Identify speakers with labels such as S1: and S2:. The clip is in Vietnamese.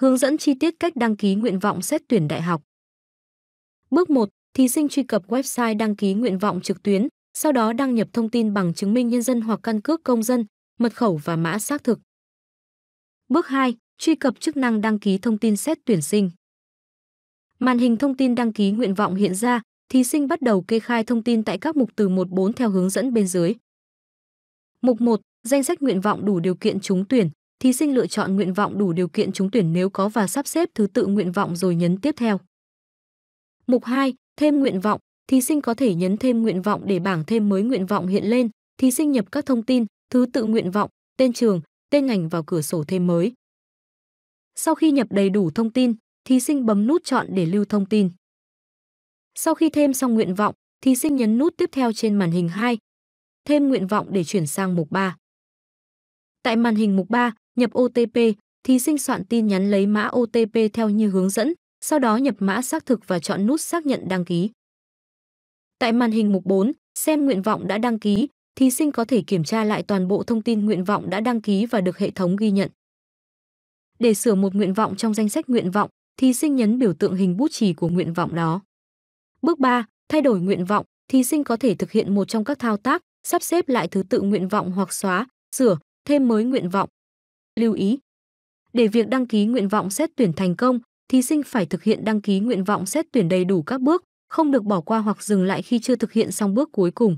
S1: Hướng dẫn chi tiết cách đăng ký nguyện vọng xét tuyển đại học. Bước 1. Thí sinh truy cập website đăng ký nguyện vọng trực tuyến, sau đó đăng nhập thông tin bằng chứng minh nhân dân hoặc căn cước công dân, mật khẩu và mã xác thực. Bước 2. Truy cập chức năng đăng ký thông tin xét tuyển sinh. Màn hình thông tin đăng ký nguyện vọng hiện ra, thí sinh bắt đầu kê khai thông tin tại các mục từ 1-4 theo hướng dẫn bên dưới. Mục 1. Danh sách nguyện vọng đủ điều kiện trúng tuyển, thí sinh lựa chọn nguyện vọng đủ điều kiện trúng tuyển nếu có và sắp xếp thứ tự nguyện vọng rồi nhấn tiếp theo. Mục 2, thêm nguyện vọng, thí sinh có thể nhấn thêm nguyện vọng để bảng thêm mới nguyện vọng hiện lên, thí sinh nhập các thông tin, thứ tự nguyện vọng, tên trường, tên ngành vào cửa sổ thêm mới. Sau khi nhập đầy đủ thông tin, thí sinh bấm nút chọn để lưu thông tin. Sau khi thêm xong nguyện vọng, thí sinh nhấn nút tiếp theo trên màn hình 2. Thêm nguyện vọng để chuyển sang mục 3. Tại màn hình mục 3, nhập OTP, thí sinh soạn tin nhắn lấy mã OTP theo như hướng dẫn, sau đó nhập mã xác thực và chọn nút xác nhận đăng ký. Tại màn hình mục 4, xem nguyện vọng đã đăng ký, thí sinh có thể kiểm tra lại toàn bộ thông tin nguyện vọng đã đăng ký và được hệ thống ghi nhận. Để sửa một nguyện vọng trong danh sách nguyện vọng, thí sinh nhấn biểu tượng hình bút chì của nguyện vọng đó. Bước 3, thay đổi nguyện vọng, thí sinh có thể thực hiện một trong các thao tác, sắp xếp lại thứ tự nguyện vọng hoặc xóa, sửa, thêm mới nguyện vọng, Lưu ý, để việc đăng ký nguyện vọng xét tuyển thành công, thí sinh phải thực hiện đăng ký nguyện vọng xét tuyển đầy đủ các bước, không được bỏ qua hoặc dừng lại khi chưa thực hiện xong bước cuối cùng.